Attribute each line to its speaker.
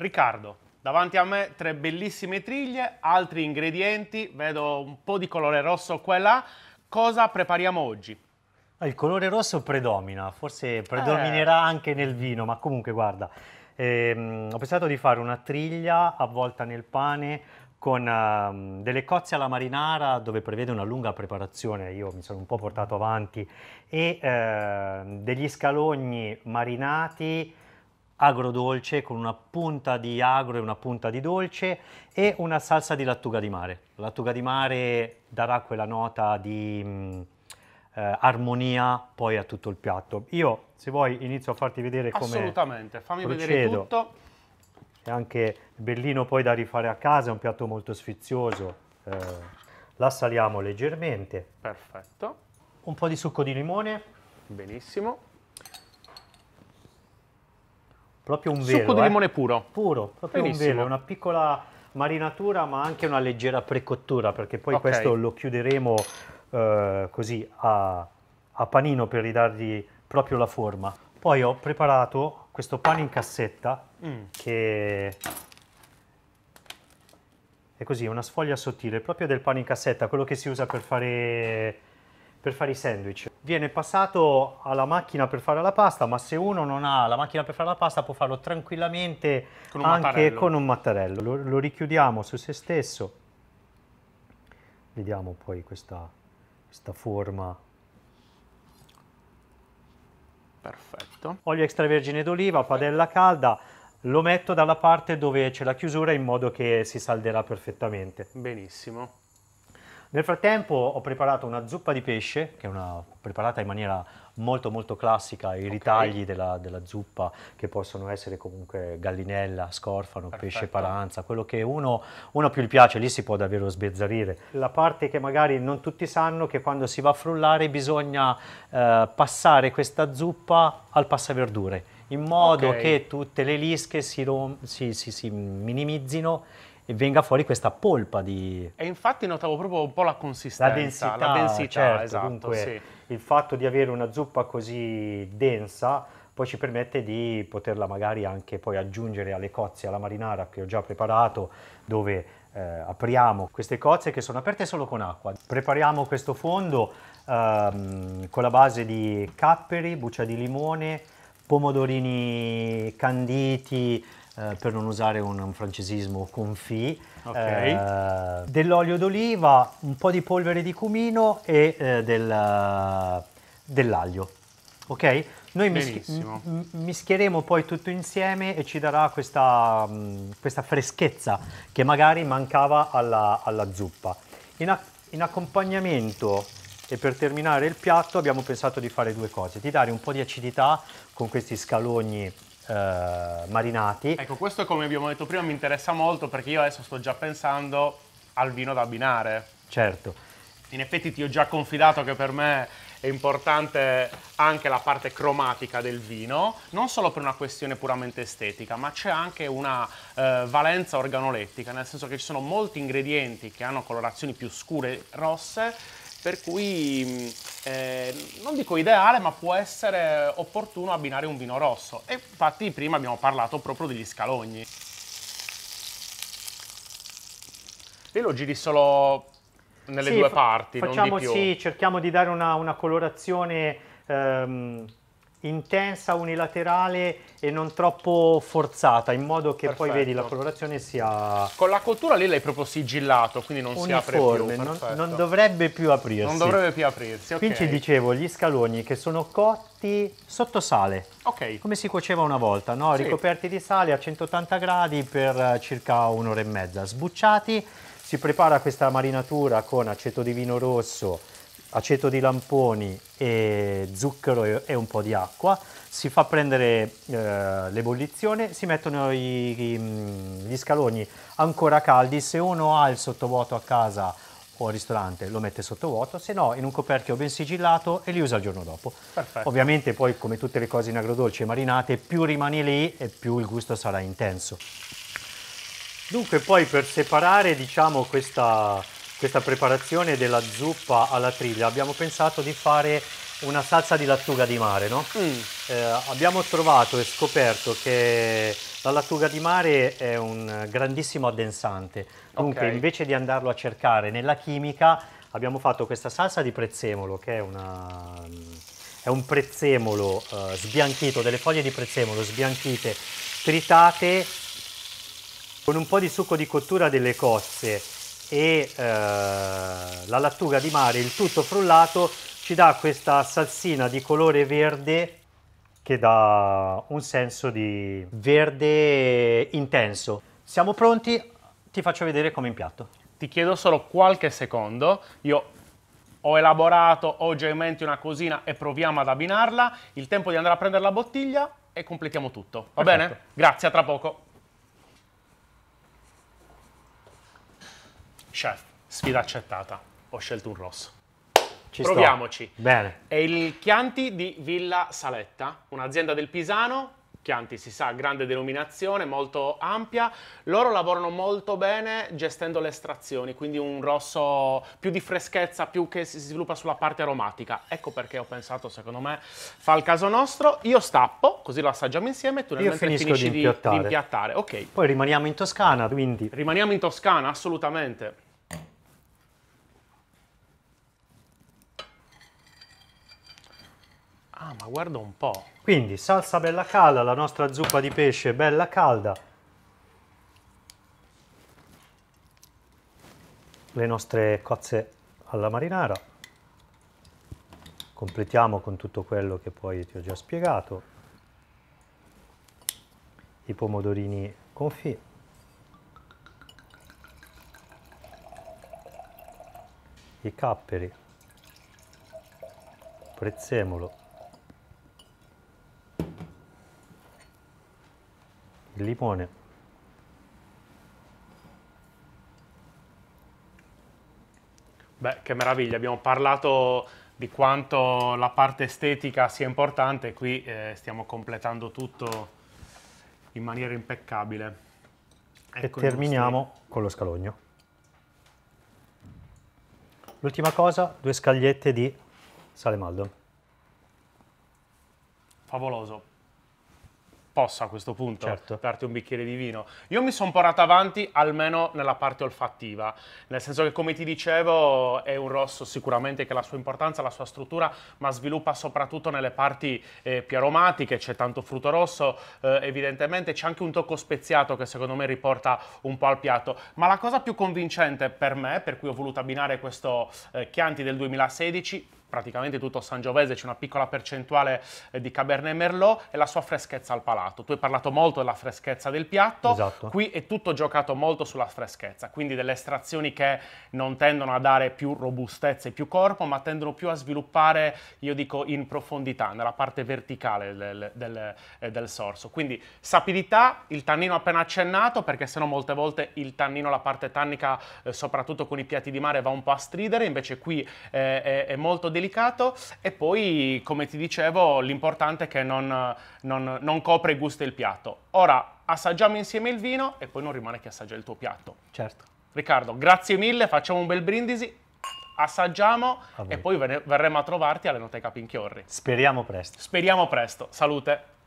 Speaker 1: Riccardo, davanti a me tre bellissime triglie, altri ingredienti, vedo un po' di colore rosso qua e là. Cosa prepariamo
Speaker 2: oggi? Ah, il colore rosso predomina, forse predominerà eh. anche nel vino, ma comunque guarda, ehm, ho pensato di fare una triglia avvolta nel pane con um, delle cozze alla marinara dove prevede una lunga preparazione, io mi sono un po' portato avanti, e eh, degli scalogni marinati agrodolce con una punta di agro e una punta di dolce e una salsa di lattuga di mare. La lattuga di mare darà quella nota di mm, eh, armonia poi a tutto il piatto. Io, se vuoi, inizio a farti vedere come Assolutamente, fammi procedo. vedere tutto. È anche bellino poi da rifare a casa, è un piatto molto sfizioso. Eh, la saliamo leggermente. Perfetto. Un po' di succo di limone. Benissimo proprio un velo. Succo di eh. limone eh? puro. Puro, proprio Benissimo. un velo, una piccola marinatura ma anche una leggera precottura perché poi okay. questo lo chiuderemo eh, così a, a panino per ridargli proprio la forma. Poi ho preparato questo pane in cassetta mm. che è così, una sfoglia sottile, proprio del pane in cassetta, quello che si usa per fare per fare i sandwich. Viene passato alla macchina per fare la pasta, ma se uno non ha la macchina per fare la pasta può farlo tranquillamente con anche mattarello. con un mattarello. Lo, lo, richiudiamo su se stesso. Vediamo poi questa, questa forma. Perfetto. Olio extravergine d'oliva, padella calda, lo metto dalla parte dove c'è la chiusura in modo che si salderà perfettamente. Benissimo. Nel frattempo ho preparato una zuppa di pesce, che è una, preparata in maniera molto molto classica, i okay. ritagli della, della, zuppa che possono essere comunque gallinella, scorfano, Perfetto. pesce paranza, quello che uno, uno, più gli piace, lì si può davvero sbezzarire. La parte che magari non tutti sanno che quando si va a frullare bisogna eh, passare questa zuppa al passaverdure, in modo okay. che tutte le lische si, si, si, si minimizzino e venga fuori questa polpa di... E infatti notavo proprio un po' la consistenza, la densità, la densità certo, esatto, dunque, sì. il fatto di avere una zuppa così densa poi ci permette di poterla magari anche poi aggiungere alle cozze alla marinara che ho già preparato dove eh, apriamo queste cozze che sono aperte solo con acqua. Prepariamo questo fondo ehm, con la base di capperi, buccia di limone, pomodorini canditi, eh, per non usare un, un francesismo confit, okay. eh, dell'olio d'oliva, un po' di polvere di cumino e eh, del, eh, dell'aglio. Ok? Noi mischi mischieremo poi tutto insieme e ci darà questa, mh, mm, questa freschezza che magari mancava alla, alla zuppa. In, in accompagnamento e per terminare il piatto abbiamo pensato di fare due cose, di dare un po' di acidità con questi scalogni eh, marinati.
Speaker 1: Ecco, questo come abbiamo detto prima mi interessa molto perché io adesso sto già pensando al vino da abbinare. Certo. In effetti ti ho già confidato che per me è importante anche la parte cromatica del vino, non solo per una questione puramente estetica, ma c'è anche una eh, valenza organolettica, nel senso che ci sono molti ingredienti che hanno colorazioni più scure rosse per cui mm, eh, non dico ideale, ma può essere opportuno abbinare un vino rosso. E infatti prima abbiamo parlato proprio degli scalogni. Lì lo giri solo nelle sì, due parti, facciamo, non di più. Sì,
Speaker 2: cerchiamo di dare una, una colorazione ehm, intensa, unilaterale e non troppo forzata, in modo che perfetto. poi vedi la colorazione sia...
Speaker 1: Con la cottura lì l'hai proprio sigillato, quindi non uniforme, si apre più. Non,
Speaker 2: non dovrebbe più aprirsi. Non dovrebbe
Speaker 1: più aprirsi, Quindi okay. ci
Speaker 2: dicevo, gli scaloni che sono cotti sotto sale. Ok. Come si cuoceva una volta, no? sì. Ricoperti di sale a 180 gradi per eh, circa un'ora e mezza. Sbucciati, si prepara questa marinatura con aceto di vino rosso, aceto di lamponi e zucchero e un po' di acqua, si fa prendere eh, l'ebollizione, si mettono i, mm, gli scaloni ancora caldi, se uno ha il sottovuoto a casa o al ristorante lo mette sottovuoto, se no in un coperchio ben sigillato e li usa il giorno dopo. Perfetto. Ovviamente poi come tutte le cose in agrodolce marinate, più rimani lì e più il gusto sarà intenso. Dunque poi per separare diciamo questa questa preparazione della zuppa alla triglia abbiamo pensato di fare una salsa di lattuga di mare, no? Mm. Eh, abbiamo trovato e scoperto che la lattuga di mare è un grandissimo addensante, dunque okay. invece di andarlo a cercare nella chimica abbiamo fatto questa salsa di prezzemolo che è, una, è un prezzemolo eh, sbianchito, delle foglie di prezzemolo sbianchite, tritate con un po' di succo di cottura delle cozze e eh, la lattuga di mare, il tutto frullato, ci dà questa salsina di colore verde che dà un senso di verde intenso. Siamo pronti, ti faccio vedere come
Speaker 1: impiatto. Ti chiedo solo qualche secondo, io ho elaborato, ho già in mente una cosina e proviamo ad abbinarla, il tempo di andare a prendere la bottiglia e completiamo tutto, va Perfetto. bene? Grazie, a tra poco. Chef, sfida accettata. Ho scelto un rosso. Ci Proviamoci. Sto. Bene. È il Chianti di Villa Saletta, un'azienda del Pisano. Chianti si sa, grande denominazione, molto ampia. Loro lavorano molto bene gestendo le estrazioni, quindi un rosso più di freschezza, più che si sviluppa sulla parte aromatica. Ecco perché ho pensato, secondo me, fa il caso nostro. Io stappo, così lo assaggiamo insieme e tu nel Io finisco di impiattare. di impiattare. Ok.
Speaker 2: Poi rimaniamo in Toscana, quindi.
Speaker 1: Rimaniamo in Toscana, assolutamente. guarda un po'.
Speaker 2: Quindi salsa bella calda, la nostra zuppa di pesce bella calda. Le nostre cozze alla marinara. Completiamo con tutto quello che poi ti ho già spiegato. I pomodorini confit. I capperi. Prezzemolo. limone.
Speaker 1: Beh, che meraviglia, abbiamo parlato di quanto la parte estetica sia importante, qui eh, stiamo completando tutto in maniera impeccabile.
Speaker 2: Ecco e terminiamo nostri... con lo scalogno. L'ultima cosa, due scagliette di sale Maldon.
Speaker 1: Favoloso, posso a questo punto certo. darti un bicchiere di vino. Io mi sono portato avanti almeno nella parte olfattiva, nel senso che come ti dicevo è un rosso sicuramente che ha la sua importanza, la sua struttura, ma sviluppa soprattutto nelle parti eh, più aromatiche, c'è tanto frutto rosso eh, evidentemente, c'è anche un tocco speziato che secondo me riporta un po' al piatto, ma la cosa più convincente per me, per cui ho voluto abbinare questo eh, Chianti del 2016, praticamente tutto Sangiovese c'è una piccola percentuale eh, di Cabernet Merlot e la sua freschezza al palato. Tu hai parlato molto della freschezza del piatto, esatto. qui è tutto giocato molto sulla freschezza, quindi delle estrazioni che non tendono a dare più robustezza e più corpo, ma tendono più a sviluppare, io dico, in profondità, nella parte verticale del, del, del eh, sorso. Quindi sapidità, il tannino appena accennato, perché sennò molte volte il tannino, la parte tannica, eh, soprattutto con i piatti di mare, va un po' a stridere, invece qui eh, è, è molto delicata delicato e poi, come ti dicevo, l'importante è che non, non, non copra i gusti del piatto. Ora assaggiamo insieme il vino e poi non rimane che assaggia il tuo piatto. Certo. Riccardo, grazie mille, facciamo un bel brindisi assaggiamo e poi verremo a trovarti alle Noteca Pinchiorri.
Speaker 2: Speriamo presto.
Speaker 1: Speriamo presto. Salute.